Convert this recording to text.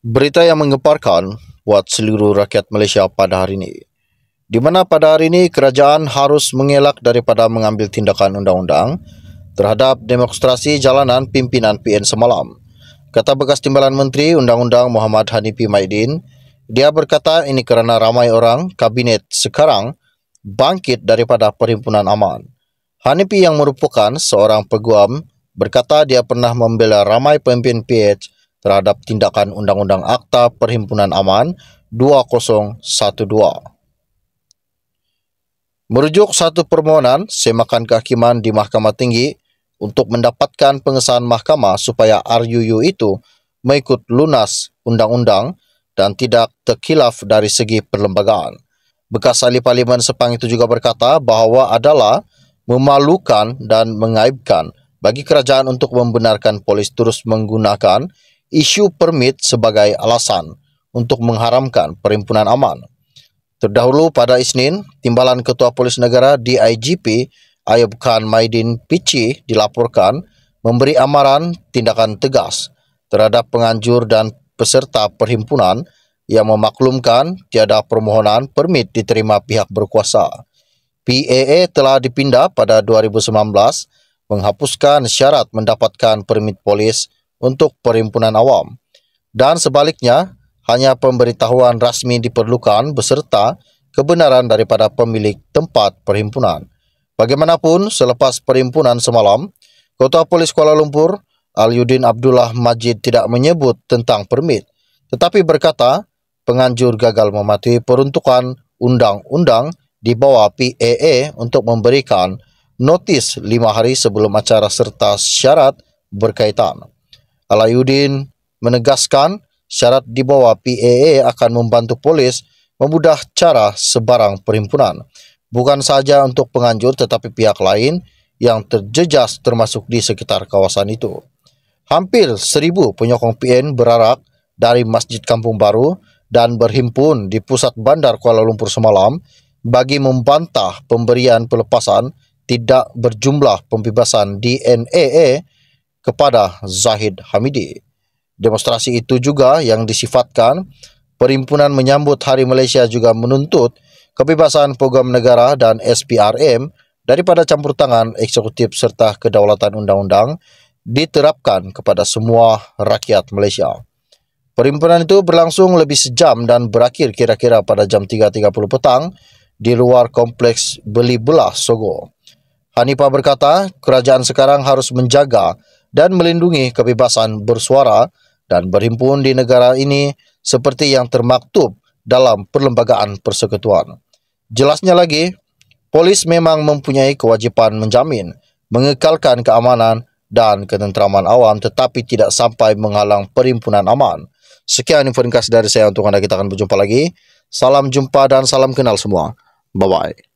Berita yang menggemparkan buat seluruh rakyat Malaysia pada hari ini. Di mana pada hari ini kerajaan harus mengelak daripada mengambil tindakan undang-undang terhadap demonstrasi jalanan pimpinan PN semalam. Kata bekas timbalan menteri undang-undang Muhammad Hanifi Maidin, dia berkata ini kerana ramai orang kabinet sekarang bangkit daripada perhimpunan aman. Hanifi yang merupakan seorang peguam berkata dia pernah membela ramai pemimpin PH terhadap tindakan Undang-Undang Akta Perhimpunan Aman 2012. Merujuk satu permohonan semakan kehakiman di Mahkamah Tinggi untuk mendapatkan pengesahan mahkamah supaya RUU itu mengikut lunas undang-undang dan tidak terkilaf dari segi perlembagaan. Bekas ahli parlimen Sepang itu juga berkata bahawa adalah memalukan dan mengaibkan bagi kerajaan untuk membenarkan polis terus menggunakan isu permit sebagai alasan untuk mengharamkan perhimpunan aman. Terdahulu pada Isnin, Timbalan Ketua Polis Negara DIGP Ayub Khan Maidin Pici dilaporkan memberi amaran tindakan tegas terhadap penganjur dan peserta perhimpunan yang memaklumkan tiada permohonan permit diterima pihak berkuasa. PAA telah dipindah pada 2019 menghapuskan syarat mendapatkan permit polis untuk perhimpunan awam. Dan sebaliknya, hanya pemberitahuan rasmi diperlukan beserta kebenaran daripada pemilik tempat perhimpunan. Bagaimanapun, selepas perhimpunan semalam, Ketua Polis Kuala Lumpur, Al Yudin Abdullah Majid tidak menyebut tentang permit, tetapi berkata penganjur gagal mematuhi peruntukan undang-undang di bawah PAA untuk memberikan notis lima hari sebelum acara serta syarat berkaitan. Alayudin menegaskan syarat di bawah PAA akan membantu polis memudah cara sebarang perhimpunan. Bukan saja untuk penganjur tetapi pihak lain yang terjejas termasuk di sekitar kawasan itu. Hampir seribu penyokong PN berarak dari Masjid Kampung Baru dan berhimpun di pusat bandar Kuala Lumpur semalam bagi membantah pemberian pelepasan tidak berjumlah pembebasan di kepada Zahid Hamidi. Demonstrasi itu juga yang disifatkan perimpunan Menyambut Hari Malaysia juga menuntut kebebasan program negara dan SPRM daripada campur tangan eksekutif serta kedaulatan undang-undang diterapkan kepada semua rakyat Malaysia. Perimpunan itu berlangsung lebih sejam dan berakhir kira-kira pada jam 3.30 petang di luar kompleks Beli Belah Sogo. Hanifah berkata, kerajaan sekarang harus menjaga dan melindungi kebebasan bersuara dan berhimpun di negara ini seperti yang termaktub dalam Perlembagaan Persekutuan. Jelasnya lagi, polis memang mempunyai kewajipan menjamin mengekalkan keamanan dan ketenteraman awam tetapi tidak sampai menghalang perhimpunan aman. Sekian informasi dari saya untuk anda. Kita akan berjumpa lagi. Salam jumpa dan salam kenal semua. Bye-bye.